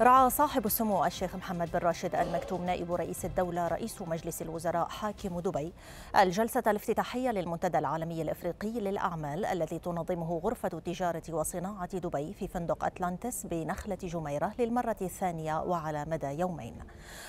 رعى صاحب السمو الشيخ محمد بن راشد المكتوم نائب رئيس الدولة رئيس مجلس الوزراء حاكم دبي الجلسة الافتتاحية للمنتدى العالمي الإفريقي للأعمال الذي تنظمه غرفة تجارة وصناعة دبي في فندق أتلانتس بنخلة جميرة للمرة الثانية وعلى مدى يومين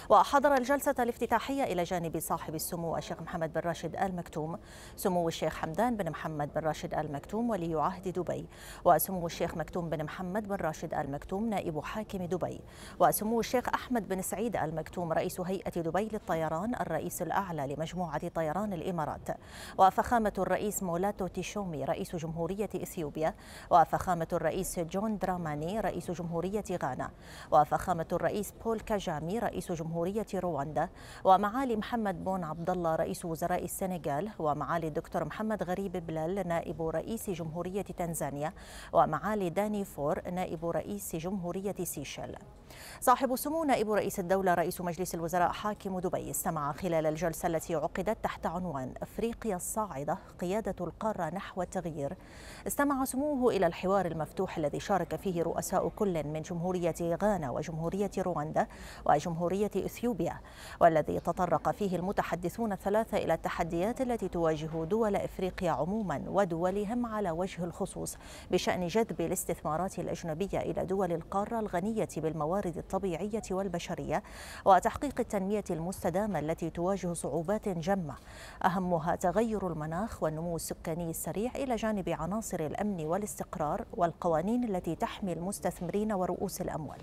وحضر الجلسة الافتتاحية إلى جانب صاحب السمو الشيخ محمد بن راشد المكتوم سمو الشيخ حمدان بن محمد بن راشد المكتوم ولي عهد دبي وسمو الشيخ مكتوم بن محمد بن راشد المكتوم نائب حاكم دبي وسمو الشيخ أحمد بن سعيد المكتوم رئيس هيئة دبي للطيران الرئيس الأعلى لمجموعة طيران الإمارات وفخامة الرئيس مولاتو تيشومي رئيس جمهورية إثيوبيا وفخامة الرئيس جون دراماني رئيس جمهورية غانا وفخامة الرئيس بول كاجامي رئيس جمهورية رواندا ومعالي محمد بون عبد الله رئيس وزراء السنغال ومعالي الدكتور محمد غريب بلال نائب رئيس جمهورية تنزانيا ومعالي داني فور نائب رئيس جمهورية سيشيل صاحب السمو نائب رئيس الدولة رئيس مجلس الوزراء حاكم دبي استمع خلال الجلسة التي عقدت تحت عنوان أفريقيا الصاعدة قيادة القارة نحو التغيير استمع سموه إلى الحوار المفتوح الذي شارك فيه رؤساء كل من جمهورية غانا وجمهورية رواندا وجمهورية إثيوبيا والذي تطرق فيه المتحدثون الثلاثة إلى التحديات التي تواجه دول إفريقيا عموما ودولهم على وجه الخصوص بشأن جذب الاستثمارات الأجنبية إلى دول القارة الغنية بالمعلومات الموارد الطبيعية والبشرية وتحقيق التنمية المستدامة التي تواجه صعوبات جمة أهمها تغير المناخ والنمو السكاني السريع إلى جانب عناصر الأمن والاستقرار والقوانين التي تحمي المستثمرين ورؤوس الأموال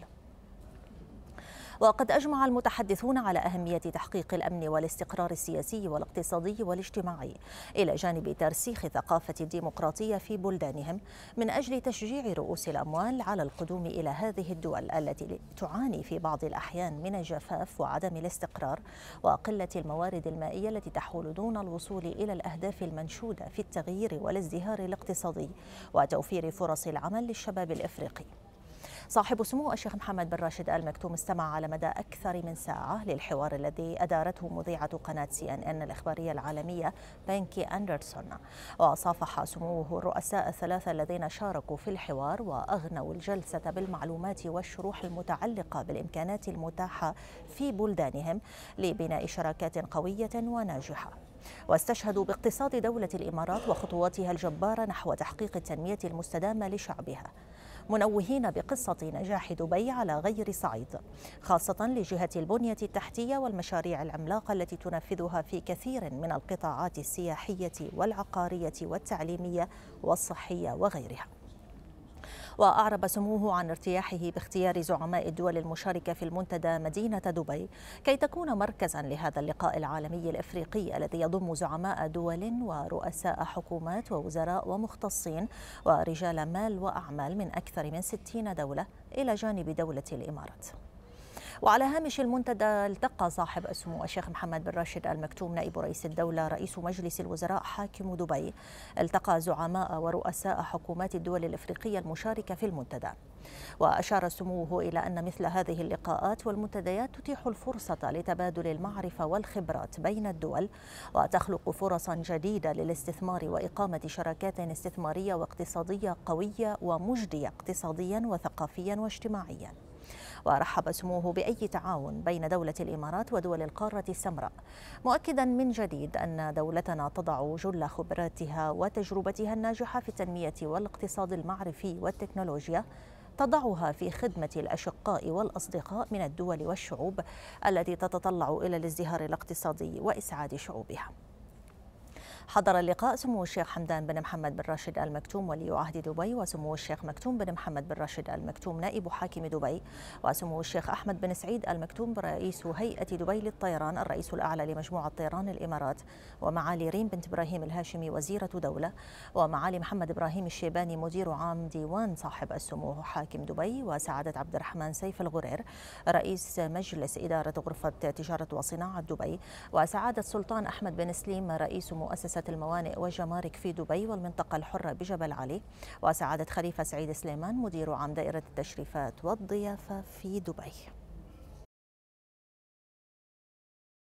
وقد أجمع المتحدثون على أهمية تحقيق الأمن والاستقرار السياسي والاقتصادي والاجتماعي إلى جانب ترسيخ ثقافة الديمقراطية في بلدانهم من أجل تشجيع رؤوس الأموال على القدوم إلى هذه الدول التي تعاني في بعض الأحيان من الجفاف وعدم الاستقرار وقلة الموارد المائية التي تحول دون الوصول إلى الأهداف المنشودة في التغيير والازدهار الاقتصادي وتوفير فرص العمل للشباب الإفريقي صاحب سمو الشيخ محمد بن راشد آل مكتوم استمع على مدى أكثر من ساعة للحوار الذي أدارته مذيعة قناة سي أن أن الإخبارية العالمية بانكي أندرسون وصافح سموه الرؤساء الثلاثة الذين شاركوا في الحوار وأغنوا الجلسة بالمعلومات والشروح المتعلقة بالإمكانات المتاحة في بلدانهم لبناء شراكات قوية وناجحة واستشهدوا باقتصاد دولة الإمارات وخطواتها الجبارة نحو تحقيق التنمية المستدامة لشعبها منوهين بقصة نجاح دبي على غير صعيد خاصة لجهة البنية التحتية والمشاريع العملاقة التي تنفذها في كثير من القطاعات السياحية والعقارية والتعليمية والصحية وغيرها وأعرب سموه عن ارتياحه باختيار زعماء الدول المشاركة في المنتدى مدينة دبي كي تكون مركزا لهذا اللقاء العالمي الإفريقي الذي يضم زعماء دول ورؤساء حكومات ووزراء ومختصين ورجال مال وأعمال من أكثر من 60 دولة إلى جانب دولة الإمارات وعلى هامش المنتدى التقى صاحب السمو الشيخ محمد بن راشد المكتوم نائب رئيس الدولة رئيس مجلس الوزراء حاكم دبي التقى زعماء ورؤساء حكومات الدول الإفريقية المشاركة في المنتدى وأشار سموه إلى أن مثل هذه اللقاءات والمنتديات تتيح الفرصة لتبادل المعرفة والخبرات بين الدول وتخلق فرصا جديدة للاستثمار وإقامة شراكات استثمارية واقتصادية قوية ومجدية اقتصاديا وثقافيا واجتماعيا ورحب سموه بأي تعاون بين دولة الإمارات ودول القارة السمراء مؤكدا من جديد أن دولتنا تضع جل خبراتها وتجربتها الناجحة في التنمية والاقتصاد المعرفي والتكنولوجيا تضعها في خدمة الأشقاء والأصدقاء من الدول والشعوب التي تتطلع إلى الازدهار الاقتصادي وإسعاد شعوبها حضر اللقاء سمو الشيخ حمدان بن محمد بن راشد المكتوم ولي عهد دبي وسمو الشيخ مكتوم بن محمد بن راشد المكتوم نائب حاكم دبي وسمو الشيخ أحمد بن سعيد المكتوم رئيس هيئة دبي للطيران الرئيس الأعلى لمجموعة طيران الإمارات ومعالي ريم بنت إبراهيم الهاشمي وزيرة دولة ومعالي محمد إبراهيم الشيباني مدير عام ديوان صاحب السمو حاكم دبي وسعادة عبد الرحمن سيف الغرير رئيس مجلس إدارة غرفة تجارة وصناعة دبي وسعادة سلطان أحمد بن سليم رئيس مؤسسة رئاسة الموانئ والجمارك في دبي والمنطقة الحرة بجبل علي وسعادة خليفة سعيد سليمان مدير عام دائرة التشريفات والضيافة في دبي